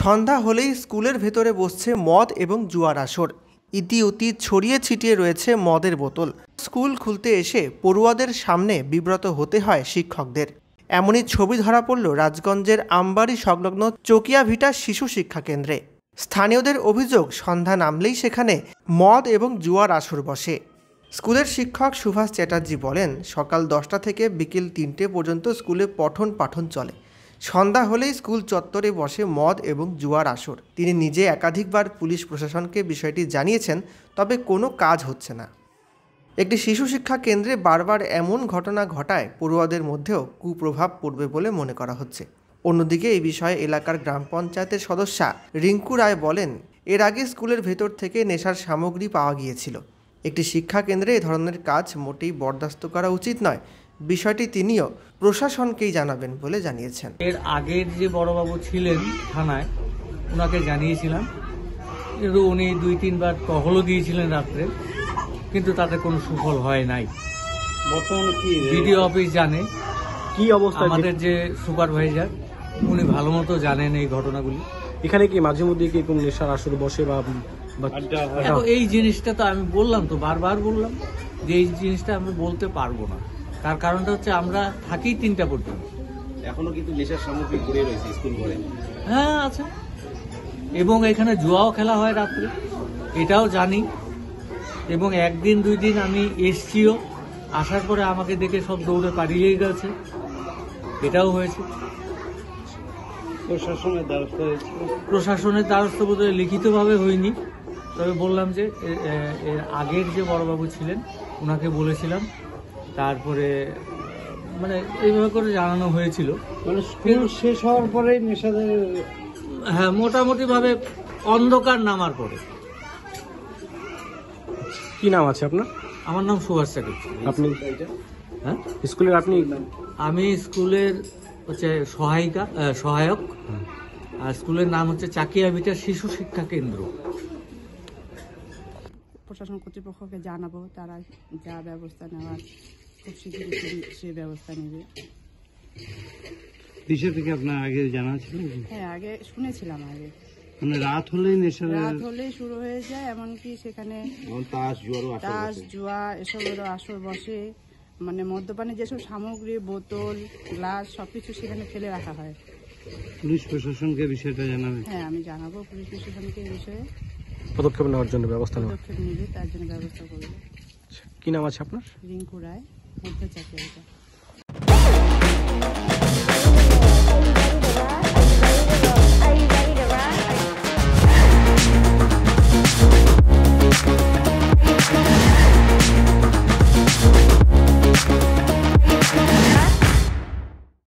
সন্ধ্যা হলেই স্কুলের ভেতরে বসছে মদ এবং জুয়ার আসর ইতিউতি ছড়িয়ে ছিটিয়ে রয়েছে মদের বোতল স্কুল খুলতে এসে পড়ুয়াদের সামনে বিব্রত হতে হয় শিক্ষকদের এমনই ছবি ধরা পড়ল রাজগঞ্জের আমবাড়ি সংলগ্ন চকিয়াভিটা শিশু শিক্ষা কেন্দ্রে স্থানীয়দের অভিযোগ সন্ধ্যা নামলেই সেখানে মদ এবং জুয়ার আসর বসে স্কুলের শিক্ষক সুভাষ চ্যাটার্জি বলেন সকাল দশটা থেকে বিকেল তিনটে পর্যন্ত স্কুলে পঠন পাঠন চলে সন্ধ্যা হলেই স্কুল চত্বরে বসে মদ এবং জুয়ার আসর তিনি নিজে একাধিকবার পুলিশ প্রশাসনকে বিষয়টি জানিয়েছেন তবে কোনো কাজ হচ্ছে না একটি শিশু শিক্ষা কেন্দ্রে বারবার এমন ঘটনা ঘটায় পড়ুয়াদের মধ্যেও কুপ্রভাব পড়বে বলে মনে করা হচ্ছে অন্যদিকে এই বিষয়ে এলাকার গ্রাম পঞ্চায়েতের সদস্যা রিঙ্কু রায় বলেন এর আগে স্কুলের ভেতর থেকে নেশার সামগ্রী পাওয়া গিয়েছিল একটি শিক্ষাকেন্দ্রে এ ধরনের কাজ মোটেই বরদাস্ত করা উচিত নয় বিষয়টি তিনিও প্রশাসনকেই জানাবেন বলে জানিয়েছেন এর আগের যে বড়বাবু ছিলেন থানায় ওনাকে জানিয়েছিলাম উনি দুই তিনবার টহলও দিয়েছিলেন রাত্রে কিন্তু তাতে কোনো সুফল হয় নাই বর্তমানে কি বিডিও অফিস জানে কি অবস্থা আমাদের যে সুপারভাইজার উনি ভালো মতো জানেন এই ঘটনাগুলি এখানে কি মাঝে মধ্যে কি কোনো নেশার আসর বসে বা এই জিনিসটা তো আমি বললাম তো বারবার বললাম যে এই জিনিসটা আমি বলতে পারবো না তার কারণটা হচ্ছে আমরা থাকি তিনটা পর্যন্ত এখনো কিন্তু নেশার সামগ্রী ঘুরে রয়েছে স্কুল ঘরে হ্যাঁ আছে এবং এখানে জুয়াও খেলা হয় রাত্রে এটাও জানি এবং একদিন দুই দিন আমি এসছিও আসার পরে আমাকে দেখে সব দৌড়ে পাড়িয়েই গেছে এটাও হয়েছে প্রশাসনের দ্বারস্থ হয়েছে প্রশাসনের দ্বারস্থ হয় লিখিতভাবে হয়নি তবে বললাম যে এর আগের যে বড়বাবু ছিলেন ওনাকে বলেছিলাম তারপরে মানে এইভাবে করে জানানো হয়েছিল মানে শেষ হওয়ার পরেই নেশাদের হ্যাঁ মোটামুটিভাবে অন্ধকার নামার পরে কি নাম আছে আপনার আমার নাম সুভাষ চাকরি আপনি হ্যাঁ স্কুলের আপনি আমি স্কুলের হচ্ছে সহায়িকা সহায়ক আর স্কুলের নাম হচ্ছে চাকিয়া বিচার শিশু শিক্ষা কেন্দ্র প্রশাসন কর্তৃপক্ষকে জানাবো তারা যা ব্যবস্থা নেওয়ার খুব শীঘ্রই সে ব্যবস্থা নেবে আপনার হ্যাঁ আগে শুনেছিলাম আগে মানে রাত হলেই রাত হলেই শুরু হয়ে যায় এমনকি সেখানে এসবেরও আসর বসে মানে মদ্যপানে যেসব সামগ্রী বোতল গ্লাস সবকিছু সেখানে ফেলে রাখা হয় পুলিশ প্রশাসনকে বিষয়টা জানাবেন হ্যাঁ আমি জানাবো পুলিশ প্রশাসনকে এই বিষয়ে পদক্ষেপ নেওয়ার জন্য ব্যবস্থা নেওয়া পদক্ষেপ নিবে তার জন্য ব্যবস্থা করবে আচ্ছা, কি নাম আছে আপনার রিঙ্কু রায় মধ্যে চাকরি